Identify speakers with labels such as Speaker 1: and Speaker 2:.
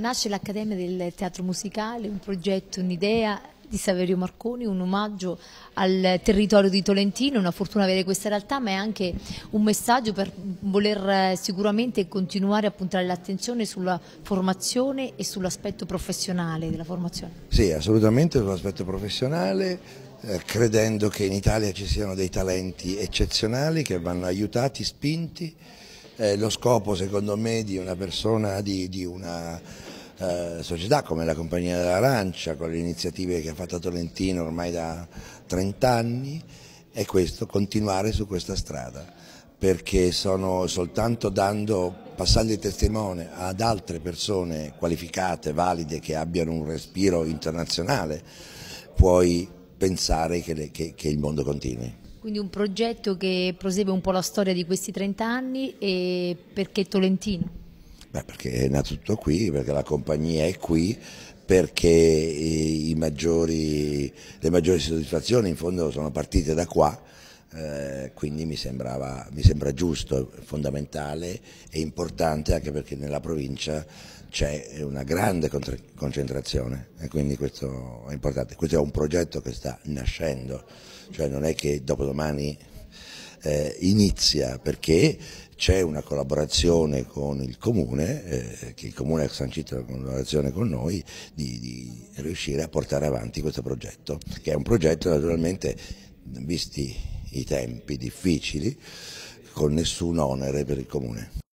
Speaker 1: Nasce l'Accademia del Teatro Musicale, un progetto, un'idea di Saverio Marconi, un omaggio al territorio di Tolentino, una fortuna avere questa realtà, ma è anche un messaggio per voler eh, sicuramente continuare a puntare l'attenzione sulla formazione e sull'aspetto professionale della formazione.
Speaker 2: Sì, assolutamente sull'aspetto professionale, eh, credendo che in Italia ci siano dei talenti eccezionali che vanno aiutati, spinti eh, lo scopo secondo me di una persona, di, di una eh, società come la Compagnia dell'Arancia, con le iniziative che ha fatto Tolentino ormai da 30 anni, è questo, continuare su questa strada, perché sono soltanto dando, passando il testimone ad altre persone qualificate, valide, che abbiano un respiro internazionale, puoi pensare che, le, che, che il mondo continui.
Speaker 1: Quindi un progetto che prosegue un po' la storia di questi 30 anni e perché Tolentino?
Speaker 2: Beh, perché è nato tutto qui, perché la compagnia è qui, perché eh, maggiori, le maggiori soddisfazioni in fondo sono partite da qua eh, quindi mi, sembrava, mi sembra giusto, fondamentale e importante anche perché nella provincia c'è una grande concentrazione e quindi questo è importante. Questo è un progetto che sta nascendo, cioè non è che dopodomani eh, inizia perché c'è una collaborazione con il comune, eh, che il comune ha sancito la collaborazione con noi, di, di riuscire a portare avanti questo progetto, che è un progetto naturalmente visti i tempi difficili con nessun onere per il comune.